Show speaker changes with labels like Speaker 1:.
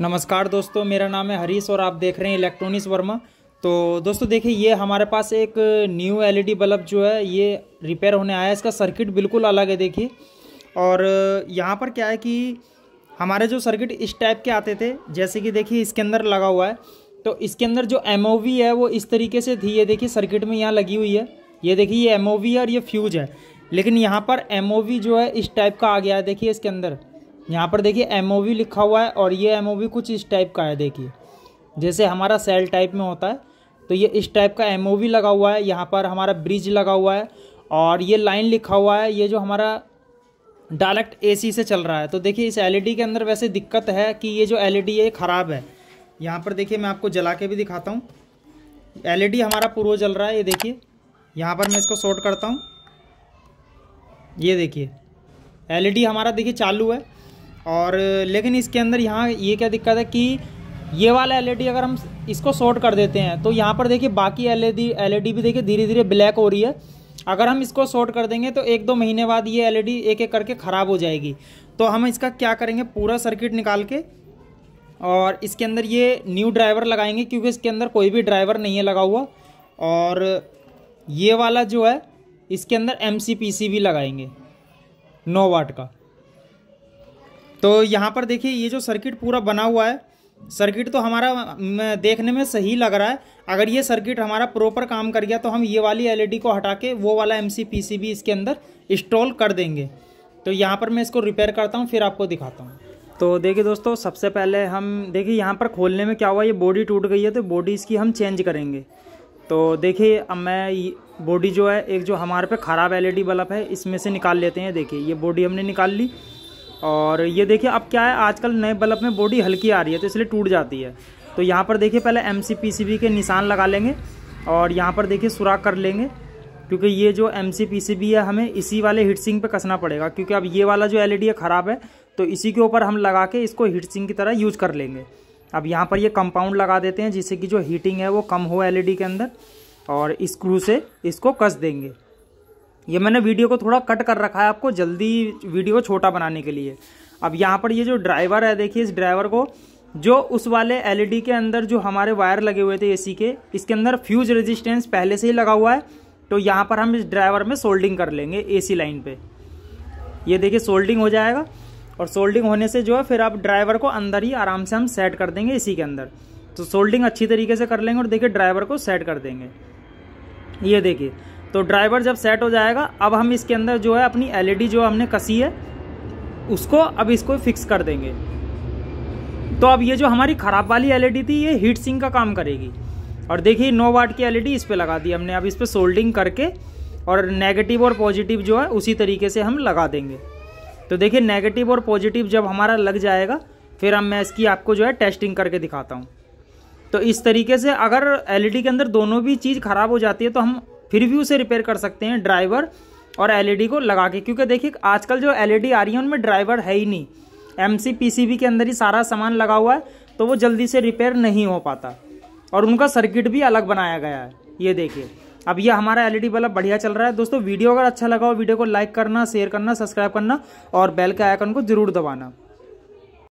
Speaker 1: नमस्कार दोस्तों मेरा नाम है हरीश और आप देख रहे हैं इलेक्ट्रॉनिक्स वर्मा तो दोस्तों देखिए ये हमारे पास एक न्यू एलईडी बल्ब जो है ये रिपेयर होने आया है इसका सर्किट बिल्कुल अलग है देखिए और यहाँ पर क्या है कि हमारे जो सर्किट इस टाइप के आते थे जैसे कि देखिए इसके अंदर लगा हुआ है तो इसके अंदर जो एम है वो इस तरीके से थी ये देखिए सर्किट में यहाँ लगी हुई है ये देखिए ये एम है और ये फ्यूज है लेकिन यहाँ पर एम जो है इस टाइप का आ गया है देखिए इसके अंदर यहाँ पर देखिए एम लिखा हुआ है और ये एम कुछ इस टाइप का है देखिए जैसे हमारा सेल टाइप में होता है तो ये इस टाइप का एम लगा हुआ है यहाँ पर हमारा ब्रिज लगा हुआ है और ये लाइन लिखा हुआ है ये जो हमारा डायरेक्ट एसी से चल रहा है तो देखिए इस एलईडी e के अंदर वैसे दिक्कत है कि ये जो एलईडी e है ये ख़राब है यहाँ पर देखिए मैं आपको जला के भी दिखाता हूँ एलईडी e हमारा पूर्व जल रहा है ये देखिए यहाँ पर मैं इसको शॉर्ट करता हूँ ये देखिए एल हमारा देखिए चालू है और लेकिन इसके अंदर यहाँ ये क्या दिक्कत है कि ये वाला एल e अगर हम इसको शॉर्ट कर देते हैं तो यहाँ पर देखिए बाकी एल एल e e भी देखिए धीरे धीरे ब्लैक हो रही है अगर हम इसको शॉर्ट कर देंगे तो एक दो महीने बाद ये एल एक एक करके ख़राब हो जाएगी तो हम इसका क्या करेंगे पूरा सर्किट निकाल के और इसके अंदर ये न्यू ड्राइवर लगाएंगे क्योंकि इसके अंदर कोई भी ड्राइवर नहीं है लगा हुआ और ये वाला जो है इसके अंदर एम भी लगाएंगे नौ वाट का तो यहाँ पर देखिए ये जो सर्किट पूरा बना हुआ है सर्किट तो हमारा देखने में सही लग रहा है अगर ये सर्किट हमारा प्रॉपर काम कर गया तो हम ये वाली एलईडी e को हटा के वो वाला एम सी इसके अंदर इंस्टॉल कर देंगे तो यहाँ पर मैं इसको रिपेयर करता हूँ फिर आपको दिखाता हूँ तो देखिए दोस्तों सबसे पहले हम देखिए यहाँ पर खोलने में क्या हुआ ये बॉडी टूट गई है तो बॉडी इसकी हम चेंज करेंगे तो देखिए अब मैं बॉडी जो है एक जो हमारे पे ख़राब एलईडी e बल्ब है इसमें से निकाल लेते हैं देखिए ये बॉडी हमने निकाल ली और ये देखिए अब क्या है आजकल नए बल्ब में बॉडी हल्की आ रही है तो इसलिए टूट जाती है तो यहाँ पर देखिए पहले एम सी के निशान लगा लेंगे और यहाँ पर देखिए सुराख कर लेंगे क्योंकि ये जो एम सी है हमें इसी वाले हीट सिंह पे कसना पड़ेगा क्योंकि अब ये वाला जो एल e है ख़राब है तो इसी के ऊपर हम लगा के इसको हीट सिंह की तरह यूज कर लेंगे अब यहाँ पर ये कंपाउंड लगा देते हैं जिससे कि जो हीटिंग है वो कम हो एलईडी e के अंदर और स्क्रू से इसको कस देंगे ये मैंने वीडियो को थोड़ा कट कर रखा है आपको जल्दी वीडियो छोटा बनाने के लिए अब यहाँ पर ये जो ड्राइवर है देखिए इस ड्राइवर को जो उस वाले एलईडी e के अंदर जो हमारे वायर लगे हुए थे एसी के इसके अंदर फ्यूज रेजिस्टेंस पहले से ही लगा हुआ है तो यहाँ पर हम इस ड्राइवर में सोल्डिंग कर लेंगे ए लाइन पर ये देखिए सोल्डिंग हो जाएगा और सोल्डिंग होने से जो है फिर आप ड्राइवर को अंदर ही आराम से हम सेट कर देंगे ए के अंदर तो सोल्डिंग अच्छी तरीके से कर लेंगे और देखिए ड्राइवर को सेट कर देंगे ये देखिए तो ड्राइवर जब सेट हो जाएगा अब हम इसके अंदर जो है अपनी एलईडी e जो हमने कसी है उसको अब इसको फिक्स कर देंगे तो अब ये जो हमारी ख़राब वाली एलईडी e थी ये हीट सिंक का काम करेगी और देखिए नौ वाट की एलईडी e इस पर लगा दी हमने अब इस पर सोल्डिंग करके और नेगेटिव और पॉजिटिव जो है उसी तरीके से हम लगा देंगे तो देखिए नेगेटिव और पॉजिटिव जब हमारा लग जाएगा फिर हम मैं इसकी आपको जो है टेस्टिंग करके दिखाता हूँ तो इस तरीके से अगर एलईडी के अंदर दोनों भी चीज़ ख़राब हो जाती है तो हम फिर भी उसे रिपेयर कर सकते हैं ड्राइवर और एलईडी e को लगा के क्योंकि देखिए आजकल जो एलईडी e आ रही है उनमें ड्राइवर है ही नहीं एम सी के अंदर ही सारा सामान लगा हुआ है तो वो जल्दी से रिपेयर नहीं हो पाता और उनका सर्किट भी अलग बनाया गया है ये देखिए अब ये हमारा एलईडी e बल्ब बढ़िया चल रहा है दोस्तों वीडियो अगर अच्छा लगा हो वीडियो को लाइक करना शेयर करना सब्सक्राइब करना और बेल के आइकन को जरूर दबाना